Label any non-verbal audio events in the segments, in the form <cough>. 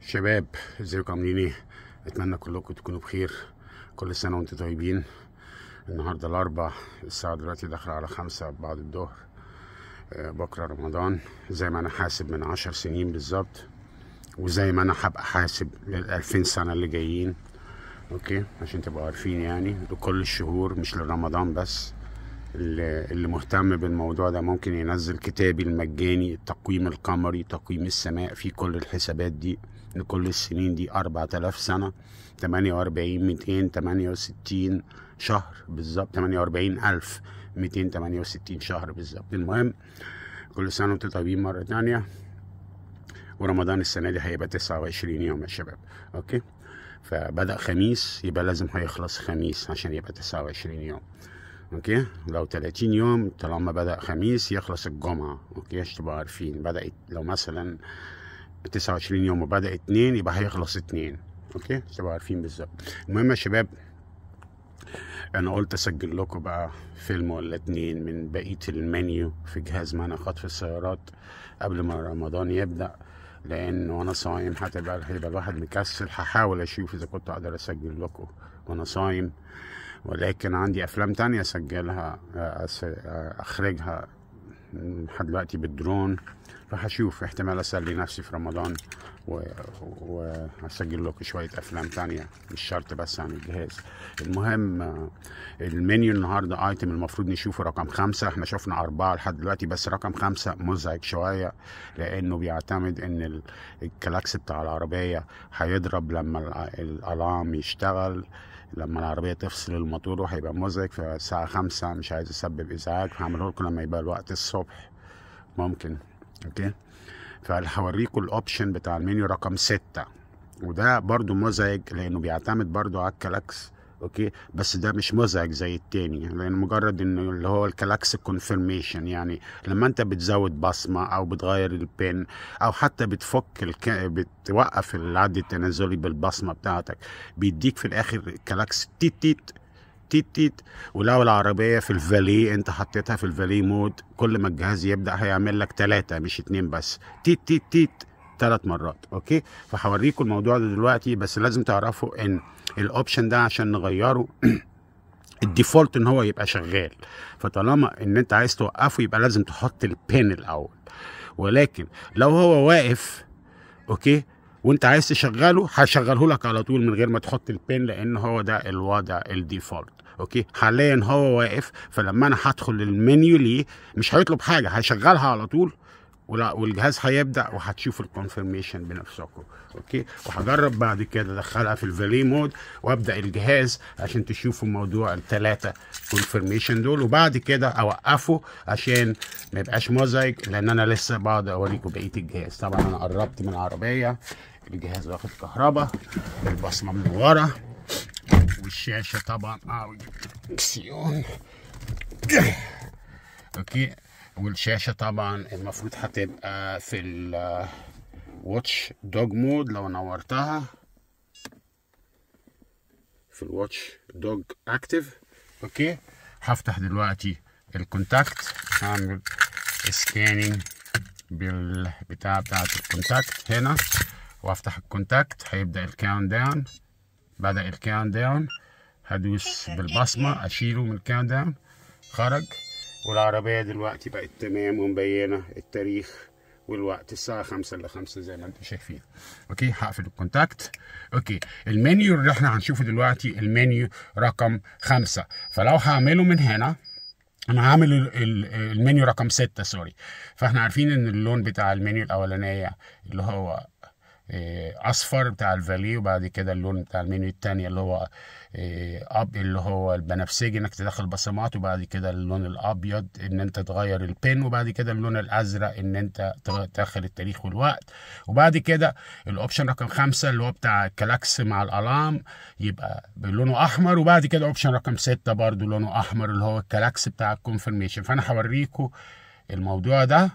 شباب ازيكم عاملين ايه اتمنى كلكم تكونوا بخير كل سنه وانتم طيبين النهارده الاربع الساعه دلوقتي داخله على خمسة بعد الظهر آه، بكره رمضان زي ما انا حاسب من عشر سنين بالظبط وزي ما انا هبقى حاسب للألفين سنه اللي جايين اوكي عشان تبقوا عارفين يعني لكل الشهور مش لرمضان بس اللي مهتم بالموضوع ده ممكن ينزل كتابي المجاني التقويم القمري تقويم السماء في كل الحسابات دي لكل السنين دي 4000 سنة 48 268 شهر بالظبط 48 ألف 268 شهر بالظبط المهم كل سنة وانتم طيبين مرة تانية ورمضان السنة دي هيبقى 29 يوم يا شباب اوكي فبدأ خميس يبقى لازم هيخلص خميس عشان يبقى 29 يوم اوكي لو 30 يوم طالما بدأ خميس يخلص الجمعة اوكي عشان تبقوا عارفين بدأت لو مثلا تسعة 29 يوم وبدا 2 يبقى هيخلص 2 اوكي تبقوا عارفين بالظبط المهم يا شباب انا قلت اسجل لكم بقى فيلم ولا اتنين من بقيه المنيو في جهاز منع خطف السيارات قبل ما رمضان يبدا لان وانا صايم هتبقى هيبقى الواحد مكسل هحاول اشوف اذا كنت اقدر اسجل لكم وانا صايم ولكن عندي افلام تانية اسجلها اخرجها لحد دلوقتي بالدرون راح اشوف احتمال اسلي نفسي في رمضان واسجل و... لكم شويه افلام ثانيه مش شرط بس عن الجهاز المهم المنيو النهارده ايتم المفروض نشوفه رقم خمسة احنا شفنا اربعة لحد دلوقتي بس رقم خمسة مزعج شوية لانه بيعتمد ان الكلاكس بتاع العربية هيضرب لما الالام يشتغل لما العربية تفصل الموتور وهيبقى مزعج فالساعة خمسة مش عايز اسبب ازعاج هعمله لكم لما يبقى الوقت الصبح ممكن اوكي فهوريكم الاوبشن بتاع المنيو رقم ستة وده برضو مزعج لانه بيعتمد برضو على الكلاكس اوكي بس ده مش مزعج زي التاني لان مجرد انه اللي هو الكلاكس كونفرميشن يعني لما انت بتزود بصمه او بتغير البن او حتى بتفك الك... بتوقف العد التنازلي بالبصمه بتاعتك بيديك في الاخر كلاكس تيت تيت تيت تيت ولو العربية في الفاليه انت حطيتها في الفاليه مود كل ما الجهاز يبدأ هيعمل لك ثلاثة مش اتنين بس تيت تيت تيت ثلاث مرات اوكي فهوريكم الموضوع ده دلوقتي بس لازم تعرفوا ان الاوبشن ده عشان نغيره <clears throat> الديفولت ان هو يبقى شغال فطالما ان انت عايز توقفه يبقى لازم تحط البين الاول ولكن لو هو واقف اوكي وانت عايز تشغله هشغله لك على طول من غير ما تحط البين لان هو ده الوضع الديفولت اوكي حاليا هو واقف فلما انا هدخل المنيو ليه مش هيطلب حاجه هشغلها على طول والجهاز هيبدا وهتشوف الكونفرميشن بنفسكم اوكي وهجرب بعد كده ادخلها في الفالي مود وابدا الجهاز عشان تشوفوا موضوع الثلاثه كونفرميشن دول وبعد كده اوقفه عشان ما يبقاش موزايك لان انا لسه بقعد اوريكم بقيه الجهاز طبعا انا قربت من العربيه الجهاز واخد كهرباء البصمه من ورا والشاشه طبعا آه، اكسيون اوكي والشاشه طبعا المفروض هتبقى في الواتش دوج مود لو نورتها في الواتش دوج اكتف اوكي هفتح دلوقتي الكونتاكت هعمل سكاننج بتاع بتاعت الكونتاكت هنا وافتح الكونتاكت هيبدا الكاونت داون بدا الكاونت داون هدوس بالبصمه اشيله من الكاونت داون خرج والعربيه دلوقتي بقت تمام ومبينه التاريخ والوقت الساعة خمسة إلا خمسة زي ما انتم شايفين اوكي هقفل الكونتاكت اوكي المنيو اللي احنا هنشوفه دلوقتي المنيو رقم خمسة فلو هعمله من هنا انا هعمل المنيو رقم ستة سوري فاحنا عارفين ان اللون بتاع المنيو الاولانية اللي هو آه، اصفر بتاع الفاليه وبعد كده اللون بتاع المينيو الثاني اللي هو آه، اب اللي هو البنفسجي انك تدخل بصمات وبعد كده اللون الابيض ان انت تغير البن وبعد كده اللون الازرق ان انت تدخل التاريخ والوقت وبعد كده الاوبشن رقم خمسة اللي هو بتاع الكلاكس مع الالام يبقى بلونه احمر وبعد كده اوبشن رقم ستة برضو لونه احمر اللي هو الكلاكس بتاع الكونفرميشن فانا هوريكم الموضوع ده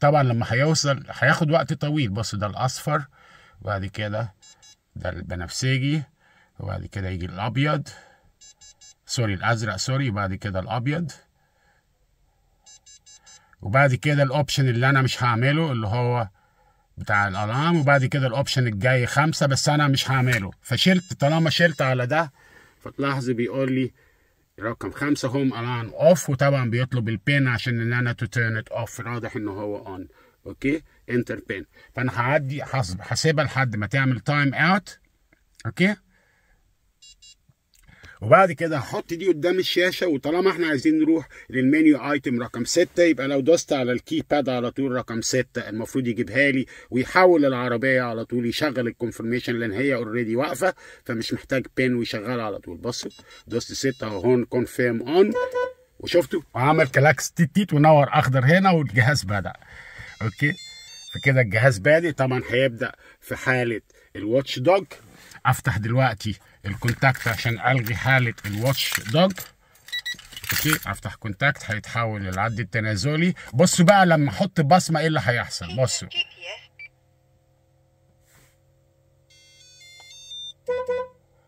طبعا لما هيوصل هياخد وقت طويل بص ده الاصفر وبعد كده ده البنفسجي وبعد كده يجي الابيض سوري الازرق سوري وبعد كده الابيض وبعد كده الاوبشن اللي انا مش هعمله اللي هو بتاع الالام وبعد كده الاوبشن الجاي خمسة بس انا مش هعمله فشلت طالما شلت على ده فتلاحظ بيقول لي رقم خمسة هوم الان اوف وطبعا بيطلب البين عشان ان انا تو تيرن ات اوف واضح ان هو اون اوكي انتر بين فانا هعدي هسيبها لحد ما تعمل تايم اوت اوكي وبعد كده هحط دي قدام الشاشه وطالما احنا عايزين نروح للمنيو ايتم رقم 6 يبقى لو دوست على الكي باد على طول رقم 6 المفروض يجيبها لي ويحول العربيه على طول يشغل الكونفرميشن لان هي اوريدي واقفه فمش محتاج بين ويشغلها على طول بصوا دوست 6 اهو هون كونفيرم اون وشفتوا وعمل كلاكس تيت تيت ونور اخضر هنا والجهاز بدا اوكي فكده الجهاز بادئ طبعا هيبدا في حاله الواتش دوج افتح دلوقتي الكونتاكت عشان الغي حاله الواتش دوج اوكي افتح كونتاكت هيتحول للعد التنازلي بصوا بقى لما احط بصمه ايه اللي هيحصل بصوا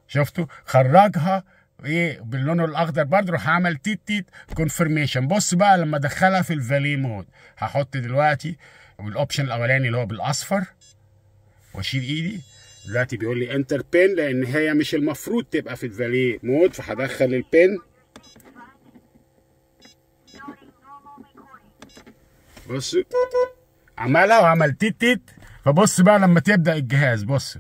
شفتوا خرجها ايه باللون الاخضر برضه راح عمل تيت تيت كونفرميشن بص بقى لما ادخلها في الفالي مود هحط دلوقتي الاوبشن الاولاني اللي هو بالاصفر واشيل ايدي دلوقتي بيقول لي انتر بين لان هي مش المفروض تبقى في الفالي مود فهدخل البين بص عملها وعمل تيت تيت فبص بقى لما تبدا الجهاز بص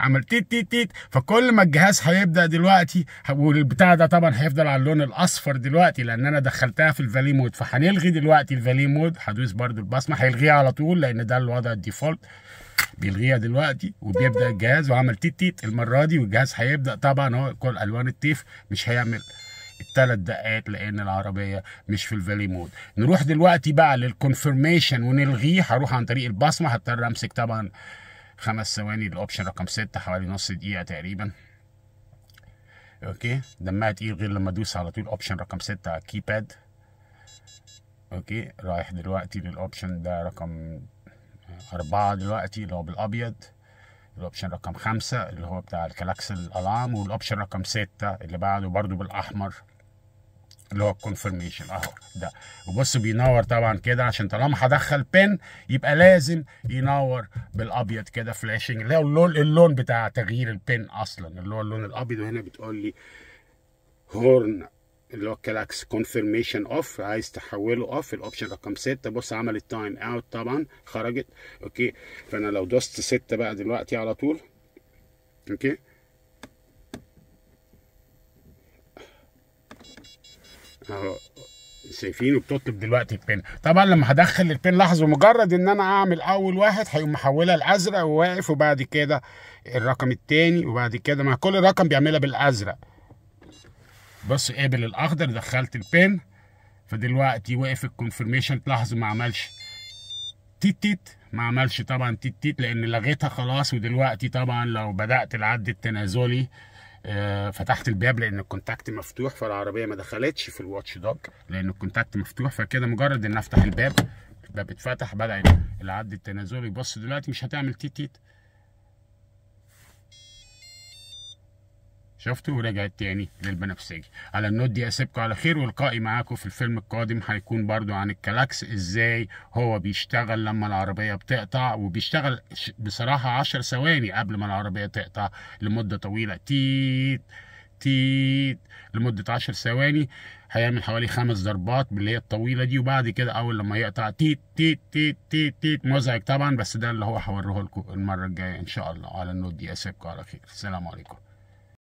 عمل تيت تيت تيت فكل ما الجهاز هيبدا دلوقتي والبتاع ده طبعا هيفضل على اللون الاصفر دلوقتي لان انا دخلتها في الفالي مود فهنلغي دلوقتي الفالي مود هدوس برده البصمه هيلغيها على طول لان ده الوضع الديفولت بيلغيها دلوقتي وبيبدا الجهاز وعمل تيت تيت المره دي والجهاز هيبدا طبعا هو كل الوان الطيف مش هيعمل الثلاث دقات لان العربيه مش في الفالي مود نروح دلوقتي بقى للكونفرميشن ونلغيه هروح عن طريق البصمه هضطر امسك طبعا خمس ثواني الاوبشن رقم ستة حوالي نص دقيقة تقريبا اوكي دمها تقيل غير لما ادوس على طول اوبشن رقم ستة على الكيباد اوكي رايح دلوقتي للاوبشن ده رقم أربعة دلوقتي اللي هو بالأبيض الأوبشن رقم خمسة اللي هو بتاع الكلاكس الألام والأوبشن رقم ستة اللي بعده برضو بالأحمر اللي هو الكونفرميشن اهو ده وبص بينور طبعا كده عشان طالما هدخل بن يبقى لازم ينور بالابيض كده فلاشنج اللي هو اللون اللون بتاع تغيير البن اصلا اللي هو اللون الابيض وهنا بتقول لي هورن اللي هو كلاكس كونفرميشن اوف عايز تحوله اوف الاوبشن رقم 6 بص عمل التايم اوت طبعا خرجت اوكي فانا لو دوست 6 بقى دلوقتي على طول اوكي اهو شايفينه بتطلب دلوقتي البن طبعا لما هدخل البن لاحظوا مجرد ان انا اعمل اول واحد هيقوم محولها الازرق وواقف وبعد كده الرقم التاني وبعد كده مع كل رقم بيعملها بالازرق بص قابل الاخضر دخلت البن فدلوقتي وقف الكونفرميشن تلاحظوا ما عملش تيت تيت ما عملش طبعا تيت تيت لان لغيتها خلاص ودلوقتي طبعا لو بدات العد التنازلي آه، فتحت الباب لان الكونتاكت مفتوح فالعربيه ما دخلتش في الواتش دوج لان الكونتاكت مفتوح فكده مجرد ان افتح الباب الباب اتفتح بدا العد التنازلي بص دلوقتي مش هتعمل تيت تيت شفتوا ورجعت تاني للبنفسجي على النوت دي اسيبكم على خير والقائي معاكم في الفيلم القادم هيكون برضو عن الكلاكس ازاي هو بيشتغل لما العربيه بتقطع وبيشتغل بصراحه 10 ثواني قبل ما العربيه تقطع لمده طويله تيت تيت لمده 10 ثواني هيعمل حوالي خمس ضربات باللي هي الطويله دي وبعد كده اول لما يقطع تيت تيت تيت تيت تيت مزعج طبعا بس ده اللي هو هوريه لكم المره الجايه ان شاء الله على النوت دي اسيبكم على خير السلام عليكم